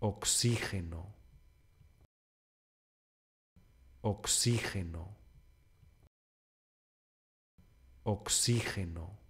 oxígeno, oxígeno, oxígeno.